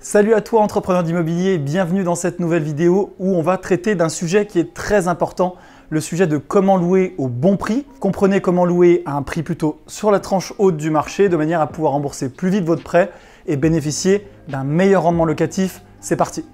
Salut à toi entrepreneur d'immobilier, bienvenue dans cette nouvelle vidéo où on va traiter d'un sujet qui est très important, le sujet de comment louer au bon prix. Comprenez comment louer à un prix plutôt sur la tranche haute du marché de manière à pouvoir rembourser plus vite votre prêt et bénéficier d'un meilleur rendement locatif. C'est parti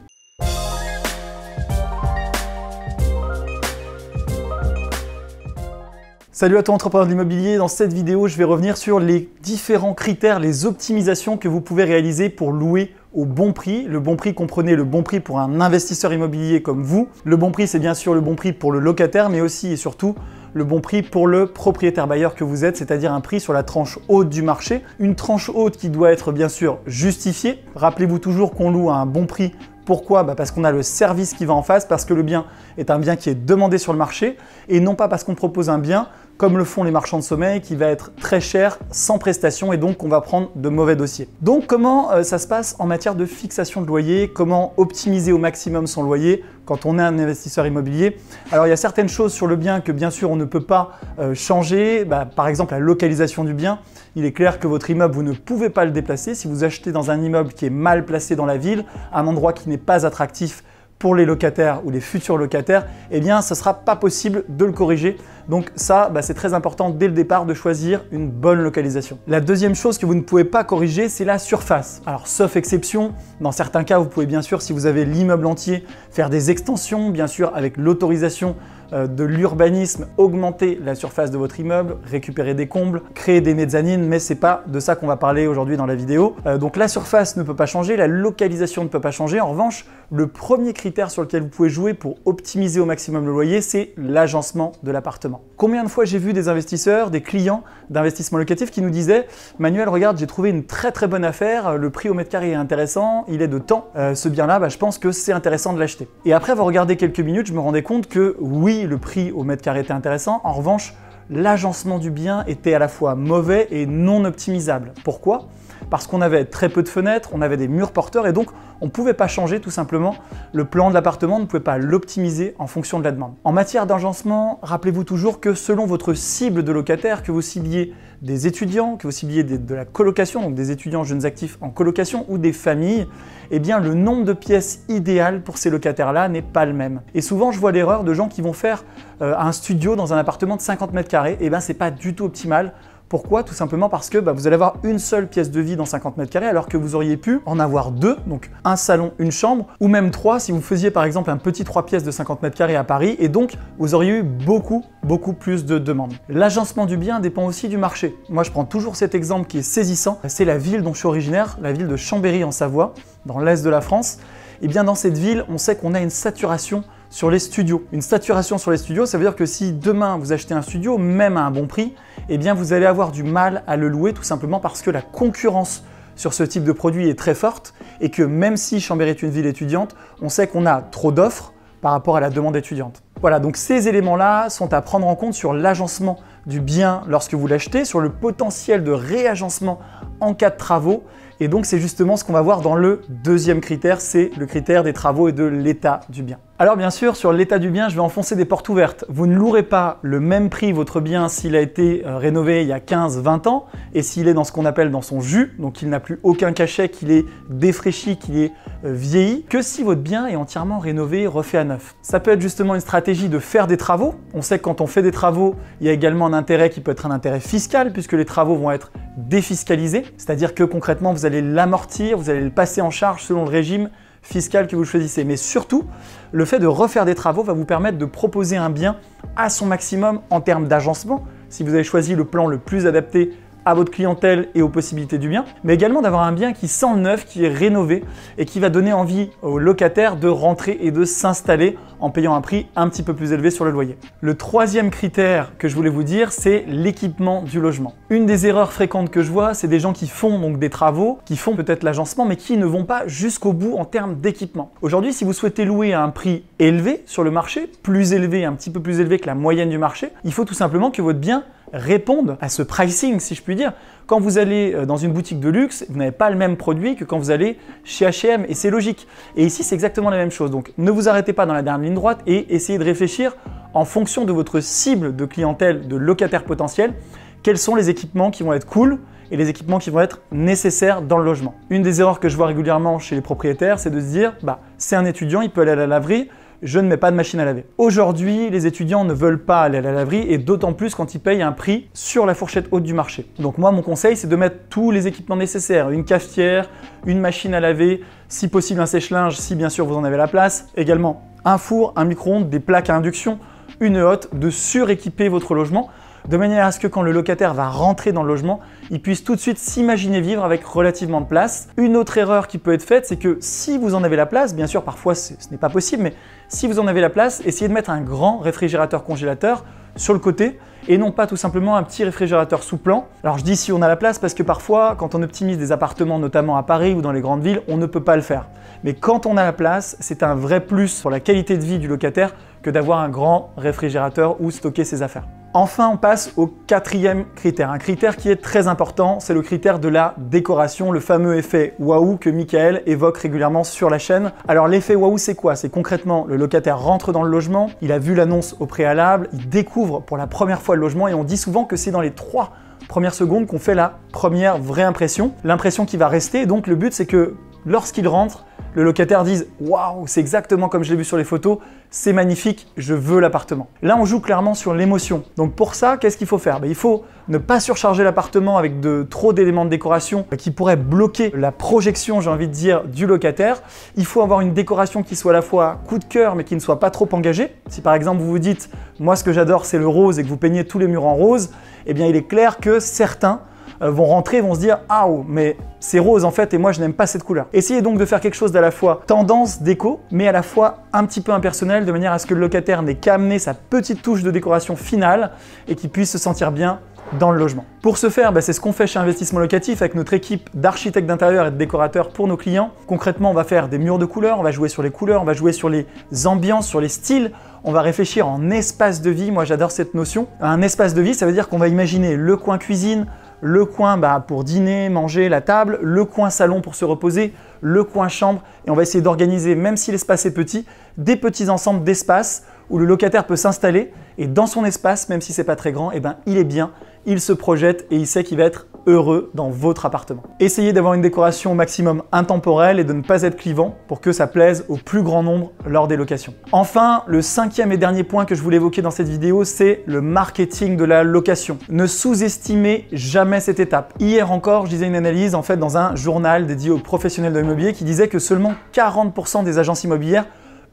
Salut à toi entrepreneur d'immobilier. dans cette vidéo je vais revenir sur les différents critères, les optimisations que vous pouvez réaliser pour louer au bon prix. Le bon prix comprenez le bon prix pour un investisseur immobilier comme vous. Le bon prix, c'est bien sûr le bon prix pour le locataire, mais aussi et surtout le bon prix pour le propriétaire bailleur que vous êtes, c'est-à-dire un prix sur la tranche haute du marché. Une tranche haute qui doit être bien sûr justifiée. Rappelez-vous toujours qu'on loue à un bon prix pourquoi bah, Parce qu'on a le service qui va en face, parce que le bien est un bien qui est demandé sur le marché, et non pas parce qu'on propose un bien comme le font les marchands de sommeil, qui va être très cher, sans prestation, et donc on va prendre de mauvais dossiers. Donc comment euh, ça se passe en matière de fixation de loyer Comment optimiser au maximum son loyer quand on est un investisseur immobilier Alors il y a certaines choses sur le bien que bien sûr on ne peut pas euh, changer, bah, par exemple la localisation du bien. Il est clair que votre immeuble, vous ne pouvez pas le déplacer. Si vous achetez dans un immeuble qui est mal placé dans la ville, un endroit qui n'est pas attractif, pour les locataires ou les futurs locataires, eh bien, ce sera pas possible de le corriger. Donc ça, bah, c'est très important dès le départ de choisir une bonne localisation. La deuxième chose que vous ne pouvez pas corriger, c'est la surface. Alors, sauf exception, dans certains cas, vous pouvez bien sûr, si vous avez l'immeuble entier, faire des extensions, bien sûr, avec l'autorisation euh, de l'urbanisme, augmenter la surface de votre immeuble, récupérer des combles, créer des mezzanines, mais c'est pas de ça qu'on va parler aujourd'hui dans la vidéo. Euh, donc la surface ne peut pas changer, la localisation ne peut pas changer. En revanche, le premier critère sur lequel vous pouvez jouer pour optimiser au maximum le loyer, c'est l'agencement de l'appartement. Combien de fois j'ai vu des investisseurs, des clients d'investissement locatif qui nous disaient Manuel, regarde, j'ai trouvé une très très bonne affaire, le prix au mètre carré est intéressant, il est de temps. Euh, ce bien-là, bah, je pense que c'est intéressant de l'acheter. Et après avoir regardé quelques minutes, je me rendais compte que oui, le prix au mètre carré était intéressant. En revanche, l'agencement du bien était à la fois mauvais et non optimisable. Pourquoi Parce qu'on avait très peu de fenêtres, on avait des murs porteurs et donc on ne pouvait pas changer tout simplement. Le plan de l'appartement on ne pouvait pas l'optimiser en fonction de la demande. En matière d'agencement, rappelez-vous toujours que selon votre cible de locataire, que vous cibliez des étudiants, que vous de la colocation, donc des étudiants jeunes actifs en colocation ou des familles, eh bien le nombre de pièces idéales pour ces locataires-là n'est pas le même. Et souvent je vois l'erreur de gens qui vont faire euh, un studio dans un appartement de 50 mètres carrés, et eh bien c'est pas du tout optimal pourquoi Tout simplement parce que bah, vous allez avoir une seule pièce de vie dans 50 mètres carrés alors que vous auriez pu en avoir deux, donc un salon, une chambre, ou même trois si vous faisiez par exemple un petit trois pièces de 50 mètres carrés à Paris et donc vous auriez eu beaucoup, beaucoup plus de demandes. L'agencement du bien dépend aussi du marché. Moi je prends toujours cet exemple qui est saisissant, c'est la ville dont je suis originaire, la ville de Chambéry en Savoie, dans l'est de la France. Et eh bien dans cette ville, on sait qu'on a une saturation sur les studios. Une saturation sur les studios, ça veut dire que si demain vous achetez un studio, même à un bon prix, eh bien vous allez avoir du mal à le louer tout simplement parce que la concurrence sur ce type de produit est très forte et que même si Chambéry est une ville étudiante, on sait qu'on a trop d'offres par rapport à la demande étudiante. Voilà, donc ces éléments-là sont à prendre en compte sur l'agencement du bien lorsque vous l'achetez, sur le potentiel de réagencement en cas de travaux. Et donc c'est justement ce qu'on va voir dans le deuxième critère, c'est le critère des travaux et de l'état du bien. Alors bien sûr, sur l'état du bien, je vais enfoncer des portes ouvertes. Vous ne louerez pas le même prix votre bien s'il a été euh, rénové il y a 15-20 ans et s'il est dans ce qu'on appelle dans son jus, donc il n'a plus aucun cachet, qu'il est défraîchi, qu'il est euh, vieilli, que si votre bien est entièrement rénové, refait à neuf. Ça peut être justement une stratégie de faire des travaux. On sait que quand on fait des travaux, il y a également un intérêt qui peut être un intérêt fiscal puisque les travaux vont être défiscalisé, c'est-à-dire que concrètement vous allez l'amortir, vous allez le passer en charge selon le régime fiscal que vous choisissez. Mais surtout, le fait de refaire des travaux va vous permettre de proposer un bien à son maximum en termes d'agencement. Si vous avez choisi le plan le plus adapté à votre clientèle et aux possibilités du bien, mais également d'avoir un bien qui sent le neuf, qui est rénové et qui va donner envie aux locataires de rentrer et de s'installer en payant un prix un petit peu plus élevé sur le loyer. Le troisième critère que je voulais vous dire, c'est l'équipement du logement. Une des erreurs fréquentes que je vois, c'est des gens qui font donc des travaux, qui font peut-être l'agencement, mais qui ne vont pas jusqu'au bout en termes d'équipement. Aujourd'hui, si vous souhaitez louer à un prix élevé sur le marché, plus élevé, un petit peu plus élevé que la moyenne du marché, il faut tout simplement que votre bien répondent à ce pricing, si je puis dire. Quand vous allez euh, dans une boutique de luxe, vous n'avez pas le même produit que quand vous allez chez H&M, et c'est logique. Et ici, c'est exactement la même chose. Donc, ne vous arrêtez pas dans la dernière ligne droite et essayez de réfléchir en fonction de votre cible de clientèle, de locataire potentiel, quels sont les équipements qui vont être cool, et les équipements qui vont être nécessaires dans le logement. Une des erreurs que je vois régulièrement chez les propriétaires, c'est de se dire bah, c'est un étudiant, il peut aller à la laverie, je ne mets pas de machine à laver. Aujourd'hui, les étudiants ne veulent pas aller à la laverie et d'autant plus quand ils payent un prix sur la fourchette haute du marché. Donc moi, mon conseil, c'est de mettre tous les équipements nécessaires, une cafetière, une machine à laver, si possible un sèche-linge, si bien sûr vous en avez la place, également un four, un micro-ondes, des plaques à induction, une hotte, de suréquiper votre logement de manière à ce que quand le locataire va rentrer dans le logement, il puisse tout de suite s'imaginer vivre avec relativement de place. Une autre erreur qui peut être faite, c'est que si vous en avez la place, bien sûr parfois ce n'est pas possible, mais si vous en avez la place, essayez de mettre un grand réfrigérateur congélateur sur le côté et non pas tout simplement un petit réfrigérateur sous plan. Alors je dis si on a la place parce que parfois quand on optimise des appartements notamment à Paris ou dans les grandes villes, on ne peut pas le faire. Mais quand on a la place, c'est un vrai plus pour la qualité de vie du locataire que d'avoir un grand réfrigérateur où stocker ses affaires. Enfin, on passe au quatrième critère, un critère qui est très important, c'est le critère de la décoration, le fameux effet waouh que Michael évoque régulièrement sur la chaîne. Alors l'effet waouh c'est quoi C'est concrètement le locataire rentre dans le logement, il a vu l'annonce au préalable, il découvre pour la première fois le logement et on dit souvent que c'est dans les trois premières secondes qu'on fait la première vraie impression, l'impression qui va rester. Donc le but c'est que lorsqu'il rentre, le locataire dit Waouh, c'est exactement comme je l'ai vu sur les photos, c'est magnifique, je veux l'appartement. Là, on joue clairement sur l'émotion. Donc pour ça, qu'est-ce qu'il faut faire ben, Il faut ne pas surcharger l'appartement avec de trop d'éléments de décoration qui pourraient bloquer la projection, j'ai envie de dire, du locataire. Il faut avoir une décoration qui soit à la fois coup de cœur mais qui ne soit pas trop engagée. Si par exemple vous vous dites Moi, ce que j'adore, c'est le rose et que vous peignez tous les murs en rose, eh bien il est clair que certains euh, vont rentrer vont se dire Ah, oh, mais c'est rose en fait et moi je n'aime pas cette couleur. Essayez donc de faire quelque chose d'à la fois tendance, déco, mais à la fois un petit peu impersonnel de manière à ce que le locataire n'ait qu'à amener sa petite touche de décoration finale et qu'il puisse se sentir bien dans le logement. Pour ce faire, bah, c'est ce qu'on fait chez Investissement Locatif avec notre équipe d'architectes d'intérieur et de décorateurs pour nos clients. Concrètement, on va faire des murs de couleurs, on va jouer sur les couleurs, on va jouer sur les ambiances, sur les styles, on va réfléchir en espace de vie. Moi, j'adore cette notion. Un espace de vie, ça veut dire qu'on va imaginer le coin cuisine, le coin bah, pour dîner, manger, la table, le coin salon pour se reposer, le coin chambre, et on va essayer d'organiser, même si l'espace est petit, des petits ensembles d'espaces où le locataire peut s'installer, et dans son espace, même si c'est pas très grand, et eh ben, il est bien, il se projette et il sait qu'il va être heureux dans votre appartement. Essayez d'avoir une décoration au maximum intemporelle et de ne pas être clivant pour que ça plaise au plus grand nombre lors des locations. Enfin, le cinquième et dernier point que je voulais évoquer dans cette vidéo, c'est le marketing de la location. Ne sous-estimez jamais cette étape. Hier encore, je disais une analyse en fait dans un journal dédié aux professionnels de l'immobilier qui disait que seulement 40% des agences immobilières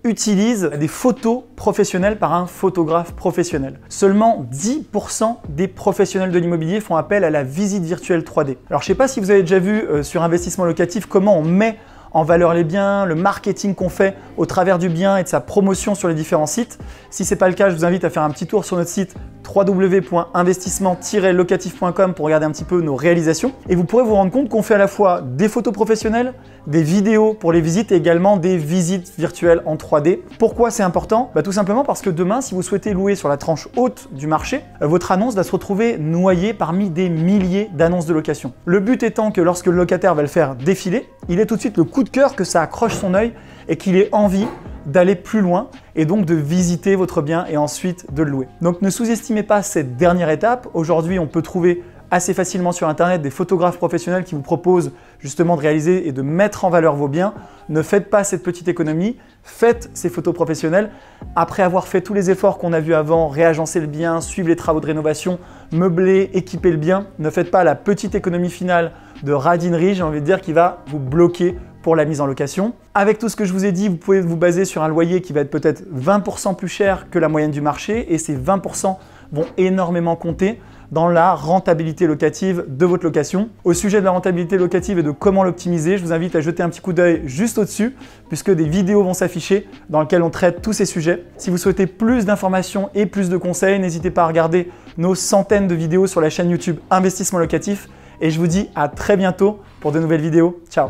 utilise des photos professionnelles par un photographe professionnel. Seulement 10% des professionnels de l'immobilier font appel à la visite virtuelle 3D. Alors je ne sais pas si vous avez déjà vu euh, sur investissement locatif comment on met en valeur les biens, le marketing qu'on fait au travers du bien et de sa promotion sur les différents sites. Si ce n'est pas le cas, je vous invite à faire un petit tour sur notre site www.investissement-locatif.com pour regarder un petit peu nos réalisations. Et vous pourrez vous rendre compte qu'on fait à la fois des photos professionnelles, des vidéos pour les visites et également des visites virtuelles en 3D. Pourquoi c'est important bah, Tout simplement parce que demain, si vous souhaitez louer sur la tranche haute du marché, euh, votre annonce va se retrouver noyée parmi des milliers d'annonces de location. Le but étant que lorsque le locataire va le faire défiler, il ait tout de suite le coup de cœur que ça accroche son œil et qu'il ait envie d'aller plus loin et donc de visiter votre bien et ensuite de le louer. Donc ne sous-estimez pas cette dernière étape. Aujourd'hui, on peut trouver assez facilement sur Internet des photographes professionnels qui vous proposent justement de réaliser et de mettre en valeur vos biens. Ne faites pas cette petite économie, faites ces photos professionnelles. Après avoir fait tous les efforts qu'on a vus avant, réagencer le bien, suivre les travaux de rénovation, meubler, équiper le bien, ne faites pas la petite économie finale de radinerie, j'ai envie de dire, qui va vous bloquer pour la mise en location. Avec tout ce que je vous ai dit, vous pouvez vous baser sur un loyer qui va être peut-être 20% plus cher que la moyenne du marché et ces 20% vont énormément compter dans la rentabilité locative de votre location. Au sujet de la rentabilité locative et de comment l'optimiser, je vous invite à jeter un petit coup d'œil juste au-dessus, puisque des vidéos vont s'afficher dans lesquelles on traite tous ces sujets. Si vous souhaitez plus d'informations et plus de conseils, n'hésitez pas à regarder nos centaines de vidéos sur la chaîne YouTube Investissement Locatif, et je vous dis à très bientôt pour de nouvelles vidéos. Ciao